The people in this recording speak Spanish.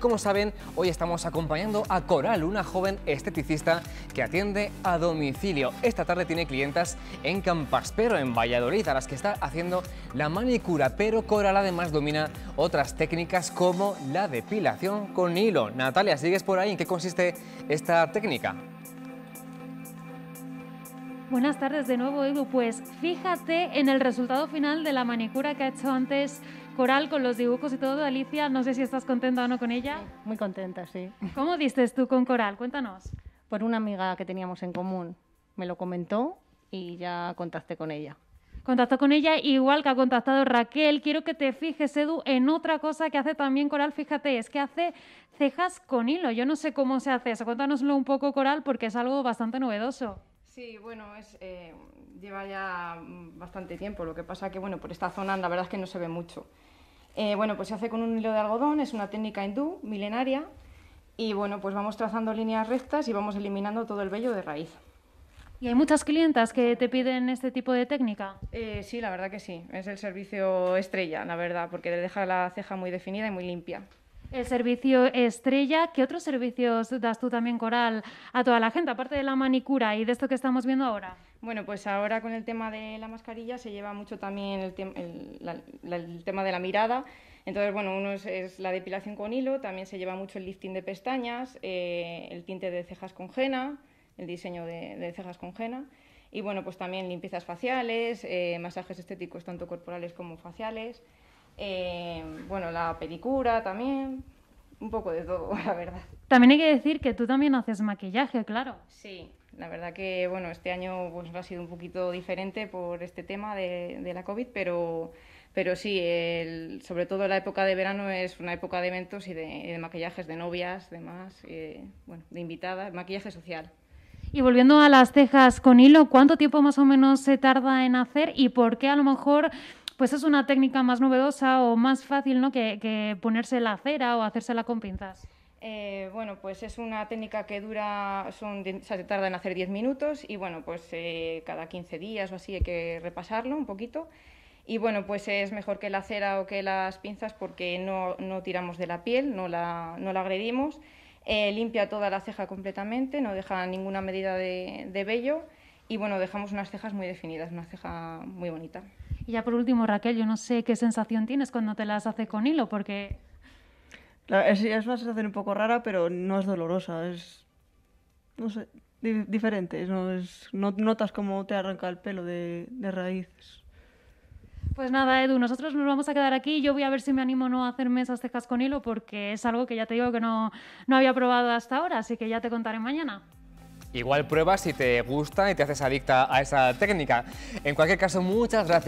Como saben, hoy estamos acompañando a Coral, una joven esteticista que atiende a domicilio. Esta tarde tiene clientas en Campaspero, en Valladolid, a las que está haciendo la manicura, pero Coral además domina otras técnicas como la depilación con hilo. Natalia, ¿sigues por ahí? ¿En qué consiste esta técnica? Buenas tardes de nuevo, Edu. Pues fíjate en el resultado final de la manicura que ha hecho antes Coral con los dibujos y todo. Alicia, no sé si estás contenta o no con ella. Muy contenta, sí. ¿Cómo diste tú con Coral? Cuéntanos. Por pues una amiga que teníamos en común. Me lo comentó y ya contacté con ella. Contactó con ella, igual que ha contactado Raquel. Quiero que te fijes, Edu, en otra cosa que hace también Coral. Fíjate, es que hace cejas con hilo. Yo no sé cómo se hace eso. Cuéntanoslo un poco, Coral, porque es algo bastante novedoso. Sí, bueno, eh, lleva ya bastante tiempo. Lo que pasa que, bueno, por esta zona la verdad es que no se ve mucho. Eh, bueno, pues se hace con un hilo de algodón, es una técnica hindú, milenaria, y bueno, pues vamos trazando líneas rectas y vamos eliminando todo el vello de raíz. ¿Y hay muchas clientas que te piden este tipo de técnica? Eh, sí, la verdad que sí. Es el servicio estrella, la verdad, porque le deja la ceja muy definida y muy limpia el servicio estrella. ¿Qué otros servicios das tú también, Coral, a toda la gente, aparte de la manicura y de esto que estamos viendo ahora? Bueno, pues ahora con el tema de la mascarilla se lleva mucho también el, tema de la mirada. Entonces, bueno, uno es, la depilación con hilo, también se lleva mucho el lifting de pestañas, eh, el tinte de cejas con el diseño de, cejas con Y bueno, pues también limpiezas faciales, eh, masajes estéticos tanto corporales como faciales. Em, bueno, la pedicura también, un poco de todo, la verdad. También hay que decir que tú también haces maquillaje, claro. Sí, la verdad que bueno, este año pues, ha sido un poquito diferente por este tema de, la COVID, pero, pero sí, sobre todo la época de verano es una época de eventos y de, maquillajes de novias, demás, bueno, de invitadas, maquillaje social. Y volviendo a las cejas con hilo, ¿cuánto tiempo más o menos se tarda en hacer y por qué a lo mejor pues es una técnica más novedosa o más fácil ¿no? que, ponerse la cera o hacérsela con pinzas. Eh, bueno, pues es una técnica que dura, se tarda en hacer 10 minutos y bueno, pues eh, cada 15 días o así hay que repasarlo un poquito. Y bueno, pues es mejor que la cera o que las pinzas porque no, no tiramos de la piel, no la, no la agredimos. Eh, limpia toda la ceja completamente, no deja ninguna medida de, de vello y bueno, dejamos unas cejas muy definidas, una ceja muy bonita. Y ya por último, Raquel, yo no sé qué sensación tienes cuando te las hace con hilo, porque... es, una sensación un poco rara, pero no es dolorosa, es... no sé, diferente, no, notas cómo te arranca el pelo de, raíces. Pues nada, Edu, nosotros nos vamos a quedar aquí. Yo voy a ver si me animo no a hacerme esas cejas con hilo porque es algo que ya te digo que no, no había probado hasta ahora, así que ya te contaré mañana. Igual pruebas si te gusta y te haces adicta a esa técnica. En cualquier caso, muchas gracias.